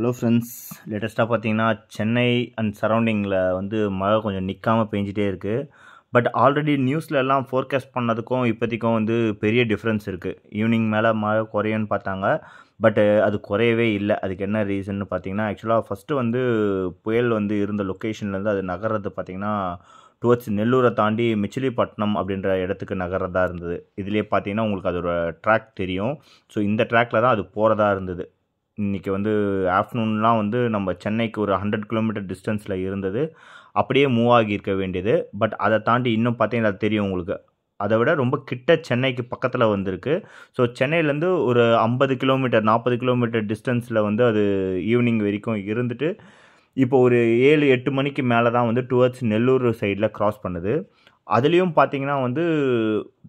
hello friends லேட்டஸ்ட்டாக பார்த்தீங்கன்னா Chennai and சரௌண்டிங்கில் வந்து மழை கொஞ்சம் நிற்காமல் பெஞ்சிட்டே இருக்குது பட் ஆல்ரெடி நியூஸில் எல்லாம் ஃபோர்காஸ்ட் பண்ணதுக்கும் இப்போதைக்கும் வந்து பெரிய டிஃப்ரென்ஸ் இருக்குது ஈவினிங் மேலே மழை குறையும்னு பார்த்தாங்க பட்டு அது குறையவே இல்லை அதுக்கு என்ன ரீசன்னு பார்த்தீங்கன்னா ஆக்சுவலாக ஃபஸ்ட்டு வந்து புயல் வந்து இருந்த லொக்கேஷன்லேருந்து அது நகர்றது பார்த்திங்கன்னா டுவர்ட்ஸ் நெல்லூரை தாண்டி மிச்சிலிப்பட்டினம் அப்படின்ற இடத்துக்கு நகர்றதா இருந்தது இதிலே பார்த்தீங்கன்னா உங்களுக்கு அதோட ட்ராக் தெரியும் ஸோ இந்த ட்ராக்கில் தான் அது போகிறதா இருந்தது இன்றைக்கி வந்து ஆஃப்டர்நூன்லாம் வந்து நம்ம சென்னைக்கு ஒரு ஹண்ட்ரட் கிலோமீட்டர் டிஸ்டன்ஸில் இருந்தது அப்படியே மூவ் ஆகியிருக்க வேண்டியது பட் அதை தாண்டி இன்னும் பார்த்தீங்கன்னா அது தெரியும் உங்களுக்கு அதை விட ரொம்ப கிட்ட சென்னைக்கு பக்கத்தில் வந்திருக்கு ஸோ சென்னையிலேருந்து ஒரு ஐம்பது கிலோமீட்டர் நாற்பது கிலோமீட்டர் டிஸ்டன்ஸில் வந்து அது ஈவினிங் வரைக்கும் இருந்துட்டு இப்போ ஒரு ஏழு எட்டு மணிக்கு மேலே தான் வந்து டுவர்ட்ஸ் நெல்லூர் சைடில் க்ராஸ் பண்ணுது அதுலேயும் பார்த்தீங்கன்னா வந்து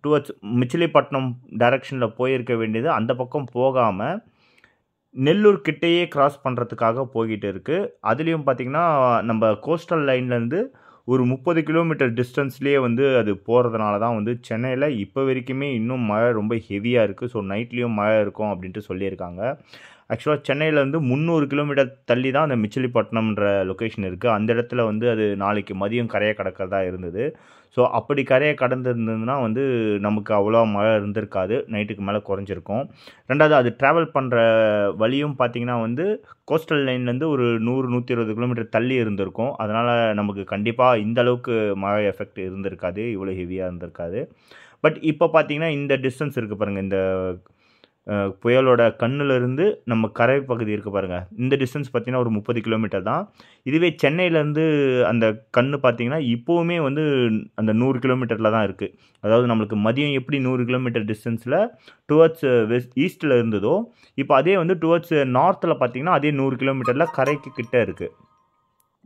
டுவர்ட்ஸ் மிச்சிலிப்பட்டினம் டைரக்ஷனில் போயிருக்க வேண்டியது அந்த பக்கம் போகாமல் நெல்லூர் கிட்டேயே கிராஸ் பண்ணுறதுக்காக போய்கிட்டு இருக்குது அதுலேயும் பார்த்திங்கன்னா நம்ம கோஸ்டல் லைன்லேருந்து ஒரு முப்பது கிலோமீட்டர் டிஸ்டன்ஸ்லேயே வந்து அது போகிறதுனால தான் வந்து சென்னையில் இப்போ வரைக்குமே இன்னும் மழை ரொம்ப ஹெவியாக இருக்குது ஸோ நைட்லேயும் மழை இருக்கும் அப்படின்ட்டு சொல்லியிருக்காங்க ஆக்சுவலாக சென்னையிலேருந்து முந்நூறு கிலோமீட்டர் தள்ளி தான் அந்த மிச்சிலிப்பட்டினம்ன்ற லொக்கேஷன் இருக்குது அந்த இடத்துல வந்து அது நாளைக்கு மதியம் கரையை கடக்கிறதா இருந்தது ஸோ அப்படி கரையை கடந்துருந்ததுன்னா வந்து நமக்கு அவ்வளோ மழை இருந்திருக்காது நைட்டுக்கு மேலே குறைஞ்சிருக்கும் ரெண்டாவது அது ட்ராவல் பண்ணுற வழியும் பார்த்திங்கன்னா வந்து கோஸ்டல் லைன்லேருந்து ஒரு நூறு நூற்றி இருபது கிலோமீட்டர் தள்ளி இருந்திருக்கும் அதனால் நமக்கு கண்டிப்பாக இந்த அளவுக்கு மழை எஃபெக்ட் இருந்திருக்காது இவ்வளோ ஹெவியாக இருந்திருக்காது பட் இப்போ பார்த்திங்கன்னா இந்த டிஸ்டன்ஸ் இருக்குது பாருங்கள் இந்த புயலோட கண்ணிலிருந்து நம்ம கரை பகுதி இருக்குது பாருங்கள் இந்த டிஸ்டன்ஸ் பார்த்திங்கன்னா ஒரு முப்பது கிலோமீட்டர் தான் இதுவே சென்னையிலேருந்து அந்த கண் பார்த்திங்கன்னா இப்போவுமே வந்து அந்த நூறு கிலோமீட்டரில் தான் இருக்குது அதாவது நம்மளுக்கு மதியம் எப்படி நூறு கிலோமீட்டர் டிஸ்டன்ஸில் டுவர்ட்ஸ் வெஸ்ட் ஈஸ்ட்டில் இருந்ததோ இப்போ அதே வந்து டுவர்ட்ஸ் நார்த்தில் பார்த்திங்கன்னா அதே நூறு கிலோமீட்டரில் கரைக்கு கிட்டே இருக்குது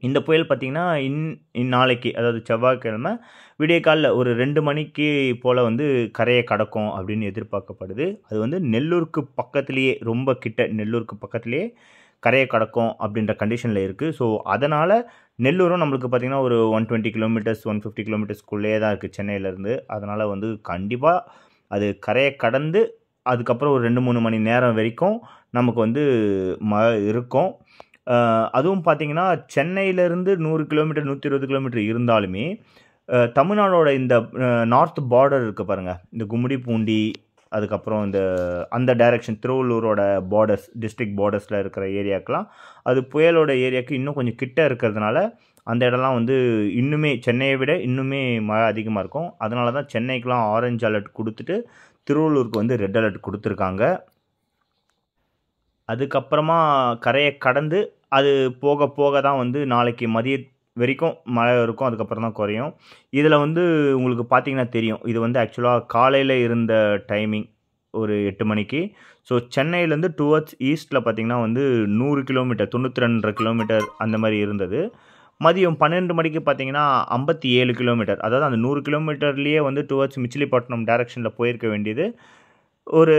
இந்த புயல் பார்த்திங்கன்னா இன் நாளைக்கு அதாவது செவ்வாய்க்கிழமை விடிய காலில் ஒரு ரெண்டு மணிக்கு போல் வந்து கரையை கடக்கும் அப்படின்னு எதிர்பார்க்கப்படுது அது வந்து நெல்லூருக்கு பக்கத்துலேயே ரொம்ப கிட்ட நெல்லூருக்கு பக்கத்துலேயே கரையை கடக்கும் அப்படின்ற கண்டிஷனில் இருக்குது ஸோ அதனால் நெல்லூரும் நம்மளுக்கு பார்த்திங்கன்னா ஒரு one twenty kilometres one fifty கிலோமீட்டர்ஸ்குள்ளேயே தான் இருக்குது சென்னையிலேருந்து அதனால் வந்து கண்டிப்பாக அது கரையை கடந்து அதுக்கப்புறம் ஒரு ரெண்டு மூணு மணி நேரம் வரைக்கும் நமக்கு வந்து ம இருக்கும் அதுவும் பார்த்திங்கன்னா சென்னையிலேருந்து நூறு கிலோமீட்டர் நூற்றி இருபது கிலோமீட்டர் இருந்தாலுமே தமிழ்நாடோட இந்த நார்த் பார்டர் இருக்குது பாருங்கள் இந்த கும்மிடி பூண்டி அதுக்கப்புறம் இந்த அந்த டைரக்ஷன் திருவள்ளூரோட பார்டர்ஸ் டிஸ்ட்ரிக் பார்டர்ஸில் இருக்கிற ஏரியாக்கெலாம் அது புயலோட ஏரியாவுக்கு இன்னும் கொஞ்சம் கிட்ட இருக்கிறதுனால அந்த இடம்லாம் வந்து இன்னுமே சென்னையை விட இன்னுமே மழை அதிகமாக இருக்கும் அதனால தான் சென்னைக்கெலாம் ஆரஞ்சு அலர்ட் கொடுத்துட்டு திருவள்ளூருக்கு வந்து ரெட் அலர்ட் கொடுத்துருக்காங்க அதுக்கப்புறமா கரையை கடந்து அது போக போக தான் வந்து நாளைக்கு மதிய வரைக்கும் மழை இருக்கும் அதுக்கப்புறம் தான் குறையும் இதில் வந்து உங்களுக்கு பார்த்தீங்கன்னா தெரியும் இது வந்து ஆக்சுவலாக காலையில் இருந்த டைமிங் ஒரு எட்டு மணிக்கு ஸோ சென்னையிலேருந்து டுவர்ட்ஸ் ஈஸ்ட்டில் பார்த்தீங்கன்னா வந்து நூறு கிலோமீட்டர் தொண்ணூற்றி ரெண்டரை கிலோமீட்டர் அந்த மாதிரி இருந்தது மதியம் பன்னெண்டு மணிக்கு பார்த்தீங்கன்னா ஐம்பத்தி ஏழு கிலோமீட்டர் அதாவது அந்த நூறு கிலோமீட்டர்லேயே வந்து டுவர்ட்ஸ் மிச்சிலிப்பட்டினம் டேரெக்ஷனில் போயிருக்க வேண்டியது ஒரு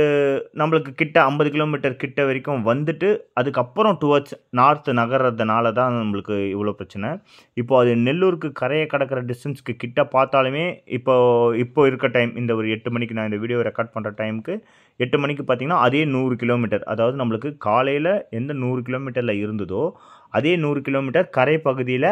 நம்மளுக்கு கிட்ட ஐம்பது கிலோமீட்டர் கிட்ட வரைக்கும் வந்துட்டு அதுக்கப்புறம் டுவர்ட்ஸ் நார்த்து நகர்றதுனால தான் நம்மளுக்கு இவ்வளோ பிரச்சனை இப்போது அது நெல்லூருக்கு கரையை கடக்கிற டிஸ்டன்ஸ்க்கு கிட்ட பார்த்தாலுமே இப்போ இப்போ இருக்க டைம் இந்த ஒரு எட்டு மணிக்கு நான் இந்த வீடியோ ரெக்கார்ட் பண்ணுற டைமுக்கு எட்டு மணிக்கு பார்த்திங்கன்னா அதே நூறு கிலோமீட்டர் அதாவது நம்மளுக்கு காலையில் எந்த நூறு கிலோமீட்டரில் இருந்ததோ அதே நூறு கிலோமீட்டர் கரை பகுதியில்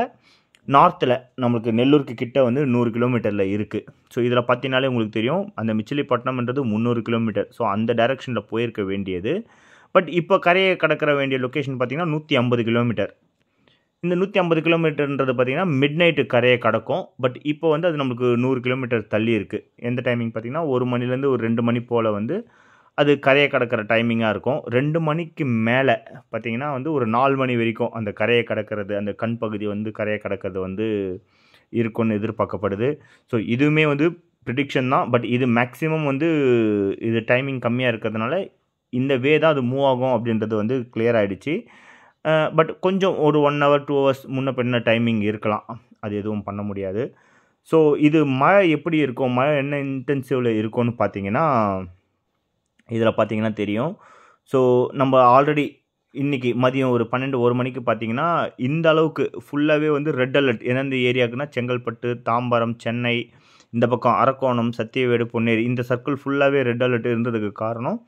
நார்த்தில் நம்மளுக்கு நெல்லூருக்கு கிட்டே வந்து நூறு கிலோமீட்டரில் இருக்குது ஸோ இதில் பார்த்திங்கனாலே உங்களுக்கு தெரியும் அந்த மிச்சிலிப்பட்டினம்ன்றது முந்நூறு கிலோமீட்டர் ஸோ அந்த டைரெக்ஷனில் போயிருக்க வேண்டியது பட் இப்போ கரையை கடக்கிற வேண்டிய லொக்கேஷன் பார்த்திங்கன்னா நூற்றி ஐம்பது கிலோமீட்டர் இந்த நூற்றி ஐம்பது கிலோமீட்டர்ன்றது பார்த்திங்கன்னா மிட் நைட்டு கரையை கடக்கும் பட் இப்போ வந்து அது நம்மளுக்கு நூறு கிலோமீட்டர் தள்ளி இருக்குது எந்த டைமிங் பார்த்திங்கன்னா ஒரு மணிலேருந்து ஒரு ரெண்டு மணி போல் வந்து அது கரையை கடக்கிற டைமிங்காக இருக்கும் ரெண்டு மணிக்கு மேலே பார்த்தீங்கன்னா வந்து ஒரு நாலு மணி வரைக்கும் அந்த கரையை கடக்கிறது அந்த கண் பகுதி வந்து கரையை கடக்கிறது வந்து இருக்கும்னு எதிர்பார்க்கப்படுது ஸோ இதுவுமே வந்து ப்ரிடிக்ஷன் தான் பட் இது மேக்ஸிமம் வந்து இது டைமிங் கம்மியாக இருக்கிறதுனால இந்த வே தான் அது மூவ் ஆகும் அப்படின்றது வந்து கிளியர் ஆகிடுச்சு பட் கொஞ்சம் ஒரு ஒன் ஹவர் டூ ஹவர்ஸ் முன்ன பின்ன டைமிங் இருக்கலாம் அது எதுவும் பண்ண முடியாது ஸோ இது மழை எப்படி இருக்கும் மழை என்ன இன்டென்சிவில் இருக்கும்னு பார்த்தீங்கன்னா இதில் பார்த்தீங்கன்னா தெரியும் ஸோ நம்ம ஆல்ரெடி இன்றைக்கி மதியம் ஒரு பன்னெண்டு ஒரு மணிக்கு பார்த்தீங்கன்னா இந்த அளவுக்கு ஃபுல்லாகவே வந்து ரெட் அலர்ட் எந்தெந்த ஏரியாவுக்குன்னா செங்கல்பட்டு தாம்பரம் சென்னை இந்த பக்கம் அரக்கோணம் சத்தியவேடு பொன்னேரி இந்த சர்க்கிள் ஃபுல்லாகவே ரெட் அலர்ட் இருந்ததுக்கு காரணம்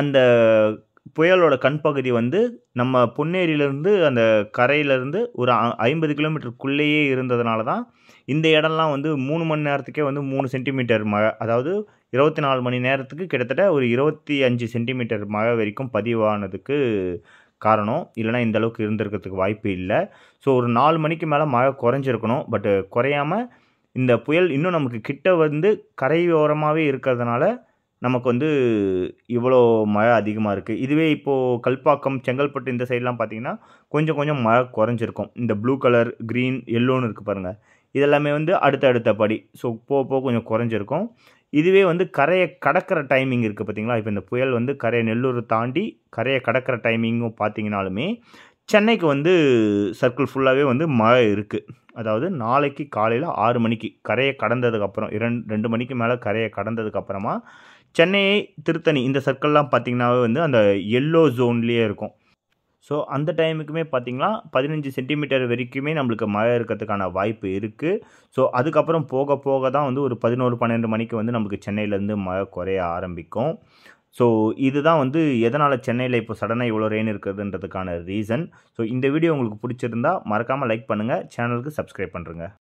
அந்த புயலோட கண் பகுதி வந்து நம்ம பொன்னேரியிலேருந்து அந்த கரையிலேருந்து ஒரு ஐம்பது கிலோமீட்டருக்குள்ளேயே இருந்ததுனால தான் இந்த இடம்லாம் வந்து மூணு மணி நேரத்துக்கே வந்து மூணு சென்டிமீட்டர் மழை அதாவது இருபத்தி நாலு மணி நேரத்துக்கு கிட்டத்தட்ட ஒரு இருபத்தி அஞ்சு சென்டிமீட்டர் மழை வரைக்கும் பதிவானதுக்கு காரணம் இல்லைனா இந்த அளவுக்கு இருந்திருக்கிறதுக்கு வாய்ப்பு இல்லை ஸோ ஒரு நாலு மணிக்கு மேலே மழை குறைஞ்சிருக்கணும் பட்டு குறையாமல் இந்த புயல் இன்னும் நமக்கு கிட்ட வந்து கரையோரமாகவே இருக்கிறதுனால நமக்கு வந்து இவ்வளோ மழை அதிகமாக இருக்குது இதுவே இப்போது கல்பாக்கம் செங்கல்பட்டு இந்த சைட்லாம் பார்த்திங்கன்னா கொஞ்சம் கொஞ்சம் மழை குறைஞ்சிருக்கும் இந்த ப்ளூ கலர் க்ரீன் எல்லோன்னு இருக்குது பாருங்கள் இதெல்லாமே வந்து அடுத்த அடுத்த படி ஸோ போக போக கொஞ்சம் குறைஞ்சிருக்கும் இதுவே வந்து கரையை கடக்கிற டைமிங் இருக்குது பார்த்திங்களா இப்போ இந்த புயல் வந்து கரையை நெல்லூர் தாண்டி கரையை கடக்கிற டைமிங்கும் பார்த்திங்கனாலுமே சென்னைக்கு வந்து சர்க்கிள் ஃபுல்லாகவே வந்து மழை இருக்குது அதாவது நாளைக்கு காலையில் ஆறு மணிக்கு கரையை கடந்ததுக்கப்புறம் இரண்டு ரெண்டு மணிக்கு மேலே கரையை கடந்ததுக்கப்புறமா சென்னை திருத்தணி இந்த சர்க்கிள்லாம் பார்த்திங்கனாவே வந்து அந்த எல்லோ ஜோன்லேயே இருக்கும் ஸோ அந்த டைமுக்குமே பார்த்தீங்கன்னா பதினஞ்சு சென்டிமீட்டர் வரைக்குமே நம்மளுக்கு மழை இருக்கிறதுக்கான வாய்ப்பு இருக்குது ஸோ அதுக்கப்புறம் போக போக தான் வந்து ஒரு பதினோரு பன்னெண்டு மணிக்கு வந்து நமக்கு சென்னையிலேருந்து மழை குறைய ஆரம்பிக்கும் ஸோ இதுதான் வந்து எதனால் சென்னையில் இப்போ சடனாக இவ்வளோ ரெயின் இருக்கிறதுன்றதுக்கான ரீசன் ஸோ இந்த வீடியோ உங்களுக்கு பிடிச்சிருந்தா மறக்காமல் லைக் பண்ணுங்கள் சேனலுக்கு சப்ஸ்கிரைப் பண்ணுறேங்க